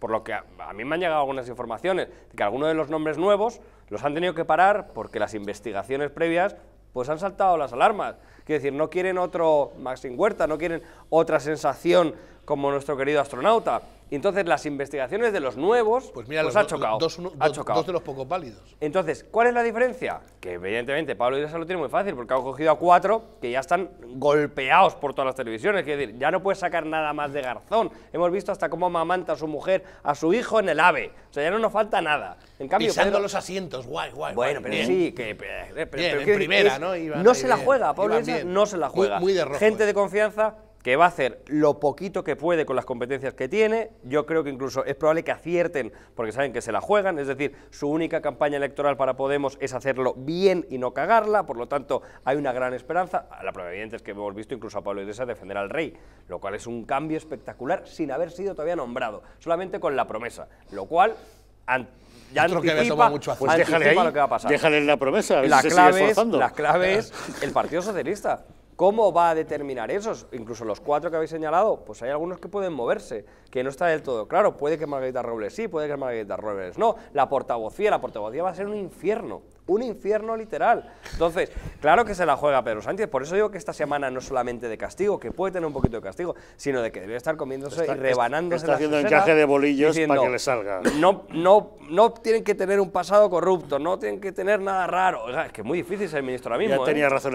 Por lo que a, mí me han llegado algunas informaciones de que algunos de los nombres nuevos los han tenido que parar porque las investigaciones previas pues han saltado las alarmas. Quiero decir, no quieren otro Maxim Huerta, no quieren otra sensación como nuestro querido astronauta. entonces las investigaciones de los nuevos pues mira, pues los, ha, chocado, dos, ha chocado. de los pocos válidos. Entonces, ¿cuál es la diferencia? Que evidentemente Pablo Iglesias lo tiene muy fácil porque ha cogido a cuatro que ya están golpeados por todas las televisiones. Es decir, ya no puedes sacar nada más de Garzón. Hemos visto hasta cómo amamanta a su mujer, a su hijo en el AVE. O sea, ya no nos falta nada. En cambio, Pisando los asientos, guay, guay. Bueno, pero sí, que... Eh, primera, ¿no? no se la juega, Pablo no se la juega. Muy, de Gente eh. de confianza que va a hacer lo poquito que puede con las competencias que tiene, yo creo que incluso es probable que acierten porque saben que se la juegan, es decir, su única campaña electoral para Podemos es hacerlo bien y no cagarla, por lo tanto hay una gran esperanza, la prueba es que hemos visto incluso a Pablo Iglesias defender al rey, lo cual es un cambio espectacular sin haber sido todavía nombrado, solamente con la promesa, lo cual ya no anticipa, que mucho pues déjale ahí, lo que va a pasar. Déjale la promesa, a ver la la clave es el Partido Socialista. ¿Cómo va a determinar esos? Incluso los cuatro que habéis señalado, pues hay algunos que pueden moverse, que no está del todo claro. Puede que Margarita Robles sí, puede que Margarita Robles no. La portavocía, la portavocía va a ser un infierno, un infierno literal. Entonces, claro que se la juega Pedro Sánchez, por eso digo que esta semana no solamente de castigo, que puede tener un poquito de castigo, sino de que debe estar comiéndose y rebanándose Está haciendo encaje de bolillos para que le salga. No, no, no tienen que tener un pasado corrupto, no tienen que tener nada raro. es que es muy difícil ser ministro ahora mismo. Ya ¿eh? tenía razón